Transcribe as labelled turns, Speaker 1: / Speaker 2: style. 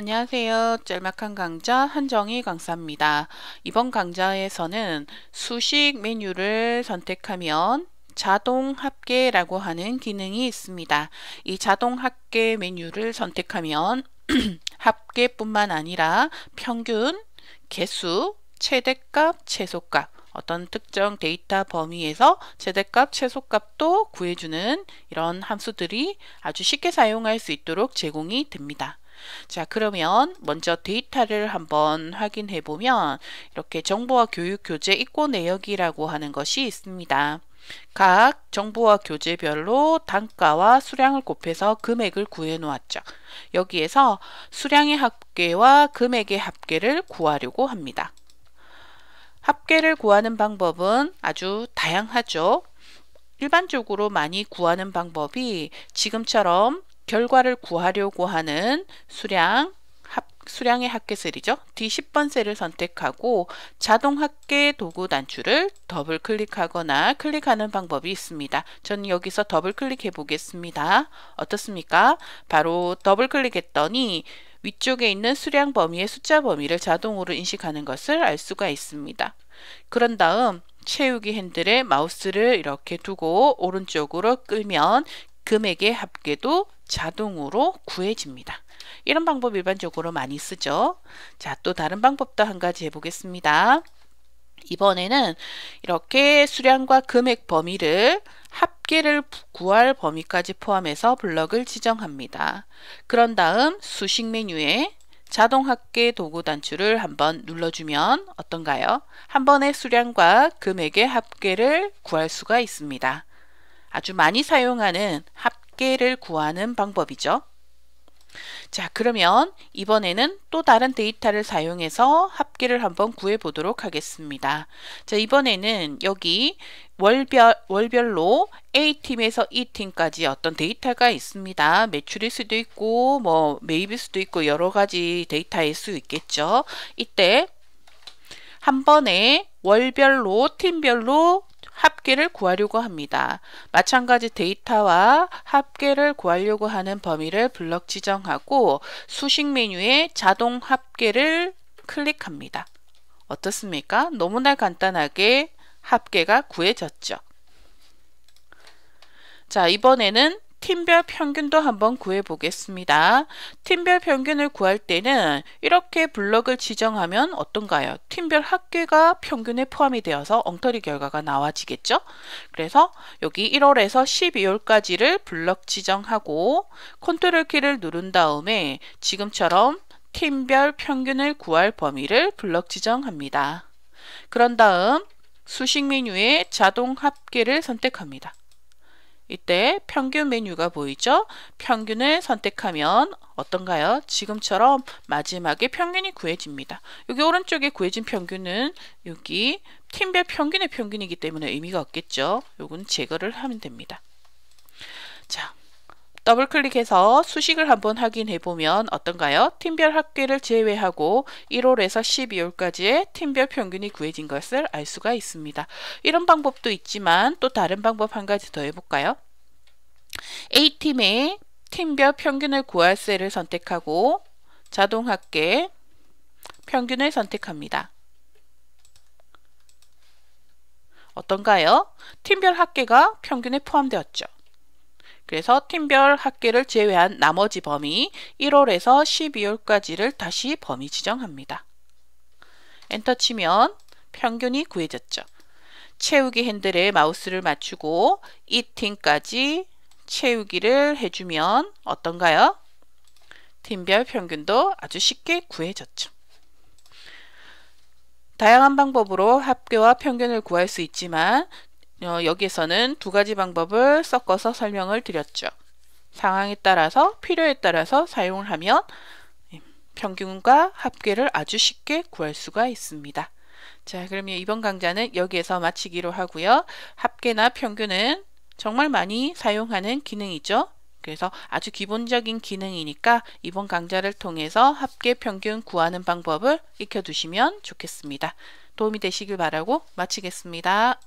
Speaker 1: 안녕하세요. 짤막한 강좌 한정희 강사입니다. 이번 강좌에서는 수식 메뉴를 선택하면 자동 합계라고 하는 기능이 있습니다. 이 자동 합계 메뉴를 선택하면 합계뿐만 아니라 평균, 개수, 최대값, 최소값 어떤 특정 데이터 범위에서 최대값, 최소값도 구해주는 이런 함수들이 아주 쉽게 사용할 수 있도록 제공이 됩니다. 자, 그러면 먼저 데이터를 한번 확인해 보면 이렇게 정보와 교육 교재 입고 내역이라고 하는 것이 있습니다. 각 정보와 교재별로 단가와 수량을 곱해서 금액을 구해 놓았죠. 여기에서 수량의 합계와 금액의 합계를 구하려고 합니다. 합계를 구하는 방법은 아주 다양하죠. 일반적으로 많이 구하는 방법이 지금처럼 결과를 구하려고 하는 수량 수량의 합계셀이죠. D10번 셀을 선택하고 자동 합계 도구 단추를 더블 클릭하거나 클릭하는 방법이 있습니다. 저는 여기서 더블 클릭해 보겠습니다. 어떻습니까? 바로 더블 클릭했더니 위쪽에 있는 수량 범위의 숫자 범위를 자동으로 인식하는 것을 알 수가 있습니다. 그런 다음 채우기 핸들에 마우스를 이렇게 두고 오른쪽으로 끌면 금액의 합계도 자동으로 구해집니다. 이런 방법 일반적으로 많이 쓰죠. 자, 또 다른 방법도 한 가지 해보겠습니다. 이번에는 이렇게 수량과 금액 범위를 합계를 구할 범위까지 포함해서 블럭을 지정합니다. 그런 다음 수식 메뉴에 자동 합계 도구 단추를 한번 눌러주면 어떤가요? 한번에 수량과 금액의 합계를 구할 수가 있습니다. 아주 많이 사용하는 합계 개를 구하는 방법이죠. 자 그러면 이번에는 또 다른 데이터를 사용해서 합계를 한번 구해 보도록 하겠습니다. 자 이번에는 여기 월별, 월별로 A팀에서 E팀까지 어떤 데이터가 있습니다. 매출일 수도 있고 뭐 매입일 수도 있고 여러 가지 데이터일 수 있겠죠. 이때 한 번에 월별로 팀별로 합계를 구하려고 합니다. 마찬가지 데이터와 합계를 구하려고 하는 범위를 블럭 지정하고 수식 메뉴에 자동 합계를 클릭합니다. 어떻습니까? 너무나 간단하게 합계가 구해졌죠. 자, 이번에는 팀별 평균도 한번 구해보겠습니다. 팀별 평균을 구할 때는 이렇게 블럭을 지정하면 어떤가요? 팀별 학계가 평균에 포함이 되어서 엉터리 결과가 나와지겠죠? 그래서 여기 1월에서 12월까지를 블럭 지정하고 컨트롤 키를 누른 다음에 지금처럼 팀별 평균을 구할 범위를 블럭 지정합니다. 그런 다음 수식 메뉴에 자동 합계를 선택합니다. 이때 평균 메뉴가 보이죠? 평균을 선택하면 어떤가요? 지금처럼 마지막에 평균이 구해집니다. 여기 오른쪽에 구해진 평균은 여기 팀별 평균의 평균이기 때문에 의미가 없겠죠. 요건 제거를 하면 됩니다. 자, 더블 클릭해서 수식을 한번 확인해 보면 어떤가요? 팀별 학계를 제외하고 1월에서 12월까지의 팀별 평균이 구해진 것을 알 수가 있습니다. 이런 방법도 있지만 또 다른 방법 한 가지 더 해볼까요? A팀의 팀별 평균을 구할 셀을 선택하고 자동 합계 평균을 선택합니다. 어떤가요? 팀별 합계가 평균에 포함되었죠. 그래서 팀별 학계를 제외한 나머지 범위 1월에서 12월까지를 다시 범위 지정합니다. 엔터 치면 평균이 구해졌죠. 채우기 핸들에 마우스를 맞추고 이팅까지 채우기를 해주면 어떤가요? 팀별 평균도 아주 쉽게 구해졌죠. 다양한 방법으로 합계와 평균을 구할 수 있지만 어, 여기에서는 두 가지 방법을 섞어서 설명을 드렸죠. 상황에 따라서 필요에 따라서 사용을 하면 평균과 합계를 아주 쉽게 구할 수가 있습니다. 자, 그러면 이번 강좌는 여기에서 마치기로 하고요. 합계나 평균은 정말 많이 사용하는 기능이죠. 그래서 아주 기본적인 기능이니까 이번 강좌를 통해서 합계 평균 구하는 방법을 익혀두시면 좋겠습니다. 도움이 되시길 바라고 마치겠습니다.